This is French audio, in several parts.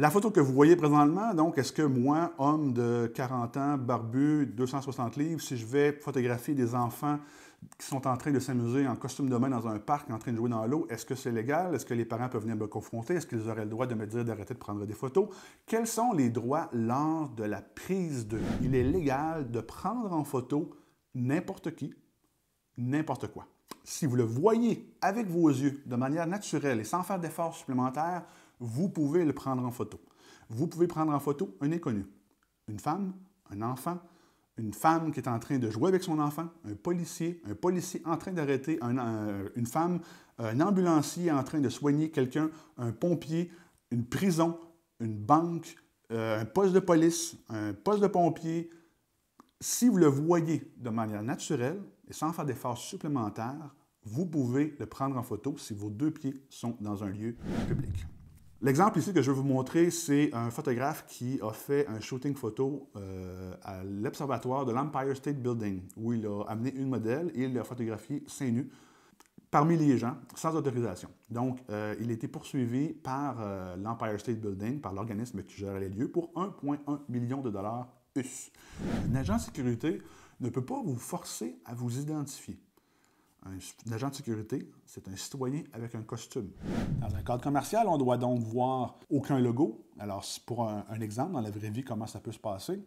La photo que vous voyez présentement, donc, est-ce que moi, homme de 40 ans, barbu, 260 livres, si je vais photographier des enfants qui sont en train de s'amuser en costume de main dans un parc, en train de jouer dans l'eau, est-ce que c'est légal? Est-ce que les parents peuvent venir me confronter? Est-ce qu'ils auraient le droit de me dire d'arrêter de prendre des photos? Quels sont les droits lors de la prise de Il est légal de prendre en photo n'importe qui, n'importe quoi. Si vous le voyez avec vos yeux de manière naturelle et sans faire d'efforts supplémentaires, vous pouvez le prendre en photo. Vous pouvez prendre en photo un inconnu, une femme, un enfant, une femme qui est en train de jouer avec son enfant, un policier, un policier en train d'arrêter une femme, un ambulancier en train de soigner quelqu'un, un pompier, une prison, une banque, euh, un poste de police, un poste de pompier. Si vous le voyez de manière naturelle et sans faire d'efforts supplémentaires, vous pouvez le prendre en photo si vos deux pieds sont dans un lieu public. L'exemple ici que je vais vous montrer, c'est un photographe qui a fait un shooting photo euh, à l'observatoire de l'Empire State Building, où il a amené une modèle et il l'a photographiée seins nus parmi les gens sans autorisation. Donc, euh, il a été poursuivi par euh, l'Empire State Building, par l'organisme qui gère les lieux, pour 1,1 million de dollars US. Un agent de sécurité ne peut pas vous forcer à vous identifier. Un, agent de sécurité, c'est un citoyen avec un costume. Dans un cadre commercial, on doit donc voir aucun logo. Alors, pour un, exemple, dans la vraie vie, comment ça peut se passer?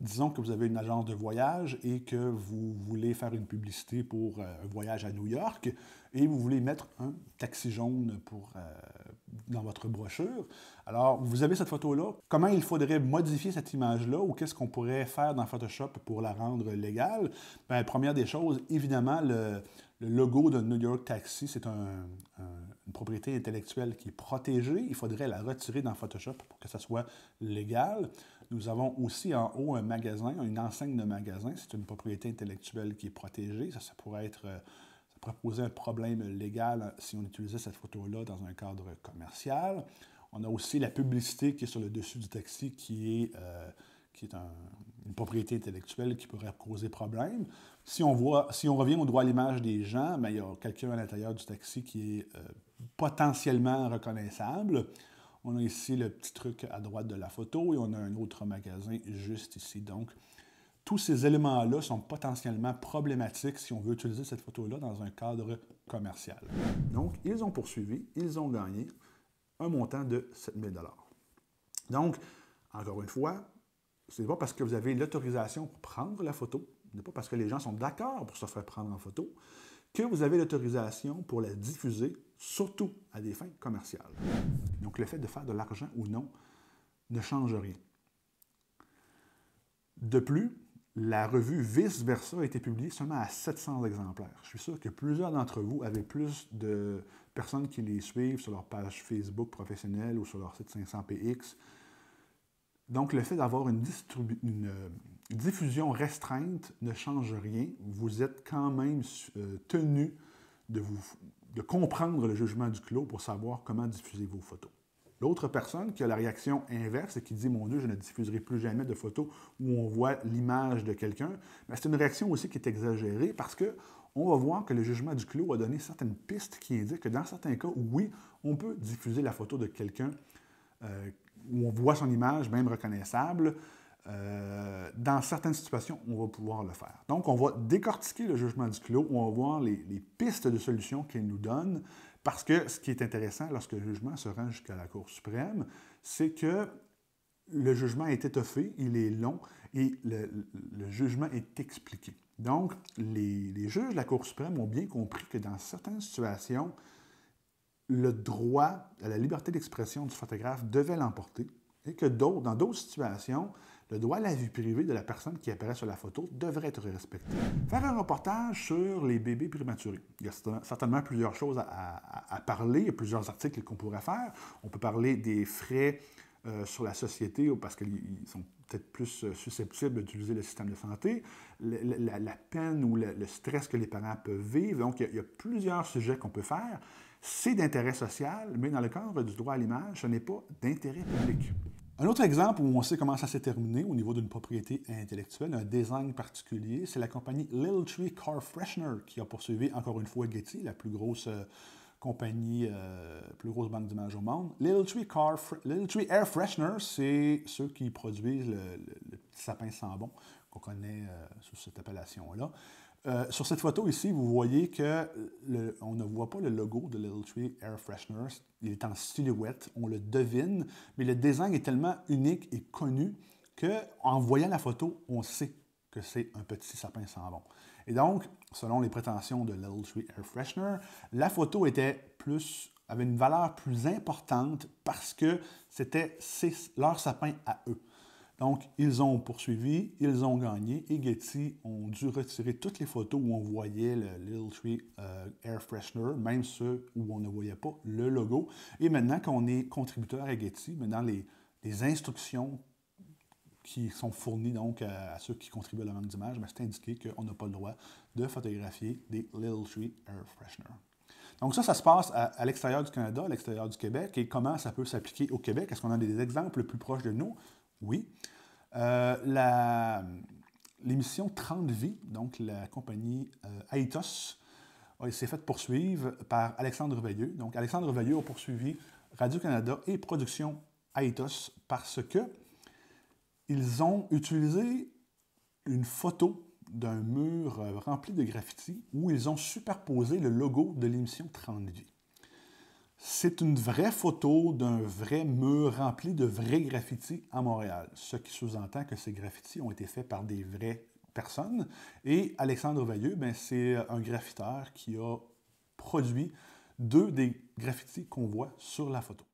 Disons que vous avez une agence de voyage et que vous voulez faire une publicité pour euh, un voyage à New York et vous voulez mettre un taxi jaune pour, euh, dans votre brochure. Alors, vous avez cette photo-là. Comment il faudrait modifier cette image-là ou qu'est-ce qu'on pourrait faire dans Photoshop pour la rendre légale? Ben, première des choses, évidemment, le, le logo de New York Taxi, c'est une propriété intellectuelle qui est protégée. Il faudrait la retirer dans Photoshop pour que ça soit légal. Nous avons aussi en haut un magasin, une enseigne de magasin. C'est une propriété intellectuelle qui est protégée. Ça, ça pourrait être euh, ça poser un problème légal si on utilisait cette photo-là dans un cadre commercial. On a aussi la publicité qui est sur le dessus du taxi qui est euh, qui est une propriété intellectuelle qui pourrait causer problème. Si on, voit, si on revient au droit à l'image des gens, mais ben, il y a quelqu'un à l'intérieur du taxi qui est euh, potentiellement reconnaissable. On a ici le petit truc à droite de la photo et on a un autre magasin juste ici. Donc, tous ces éléments-là sont potentiellement problématiques si on veut utiliser cette photo-là dans un cadre commercial. Donc, ils ont poursuivi, ils ont gagné un montant de 7000 Donc, encore une fois, c'est pas parce que vous avez l'autorisation pour prendre la photo, n'est pas parce que les gens sont d'accord pour se faire prendre en photo, que vous avez l'autorisation pour la diffuser, surtout à des fins commerciales. Donc le fait de faire de l'argent ou non ne change rien. De plus, la revue Vice Versa a été publiée seulement à 700 exemplaires. Je suis sûr que plusieurs d'entre vous avaient plus de personnes qui les suivent sur leur page Facebook professionnelle ou sur leur site 500px donc, le fait d'avoir une, euh, diffusion restreinte ne change rien. Vous êtes quand même euh, tenu de, comprendre le jugement du clos pour savoir comment diffuser vos photos. L'autre personne qui a la réaction inverse et qui dit Mon Dieu, je ne diffuserai plus jamais de photos où on voit l'image de quelqu'un, ben, c'est une réaction aussi qui est exagérée parce que on va voir que le jugement du clos a donné certaines pistes qui indiquent que dans certains cas, oui, on peut diffuser la photo de quelqu'un euh, où on voit son image même reconnaissable, euh, dans certaines situations, on va pouvoir le faire. Donc, on va décortiquer le jugement du clos, on va voir les, pistes de solutions qu'il nous donne, parce que ce qui est intéressant lorsque le jugement se rend jusqu'à la Cour suprême, c'est que le jugement est étoffé, il est long et le, jugement est expliqué. Donc, les, les, juges de la Cour suprême ont bien compris que dans certaines situations, le droit à la liberté d'expression du photographe devait l'emporter et que dans d'autres situations, le droit à la vie privée de la personne qui apparaît sur la photo devrait être respecté. Faire un reportage sur les bébés prématurés. Il y a certainement plusieurs choses à, parler, il y a plusieurs articles qu'on pourrait faire. On peut parler des frais euh, sur la société ou parce qu'ils sont peut-être plus euh, susceptibles d'utiliser le système de santé, la, peine ou le, stress que les parents peuvent vivre. Donc, il y, a plusieurs sujets qu'on peut faire. C'est d'intérêt social, mais dans le cadre du droit à l'image, ce n'est pas d'intérêt public. Un autre exemple où on sait comment ça s'est terminé au niveau d'une propriété intellectuelle, un design particulier, c'est la compagnie Little Tree Car Freshener qui a poursuivi encore une fois Getty, la plus grosse euh, compagnie, euh, plus grosse banque d'image au monde. Little Tree, Air Freshener, c'est ceux qui produisent le, petit sapin sans bon qu'on connaît euh, sous cette appellation-là. Euh, sur cette photo ici, vous voyez que on ne voit pas le logo de Little Tree Air Freshener. Il est en silhouette, on le devine, mais le design est tellement unique et connu que en voyant la photo, on sait que c'est un petit sapin sans bon. Et donc, selon les prétentions de Little Tree Air Freshener, la photo était plus, avait une valeur plus importante parce que c'était leur sapin à eux. Donc, ils ont poursuivi, ils ont gagné et Getty ont dû retirer toutes les photos où on voyait le Little euh, Tree Air Freshener, même ceux où on ne voyait pas le logo. Et maintenant qu'on est contributeur à Getty, maintenant les, les instructions qui sont fournis donc à, ceux qui contribuent à la vente d'images, mais ben, c'est indiqué qu'on n'a pas le droit de photographier des Little Tree Air Freshener. Donc ça, ça se passe à, l'extérieur du Canada, à l'extérieur du Québec, et comment ça peut s'appliquer au Québec? Est-ce qu'on a des exemples plus proches de nous? Oui. Euh, l'émission 30 vies, donc la compagnie euh, AITOS, elle euh, s'est faite poursuivre par Alexandre Veilleux. Donc Alexandre Veilleux a poursuivi Radio-Canada et Production AITOS parce que ils ont utilisé une photo d'un mur euh, rempli de graffitis où ils ont superposé le logo de l'émission 30 C'est une vraie photo d'un vrai mur rempli de vrais graffitis à Montréal, ce qui sous-entend que ces graffitis ont été faits par des vraies personnes. Et Alexandre Vailleux, ben, c'est euh, un graffiteur qui a produit deux des graffitis qu'on voit sur la photo.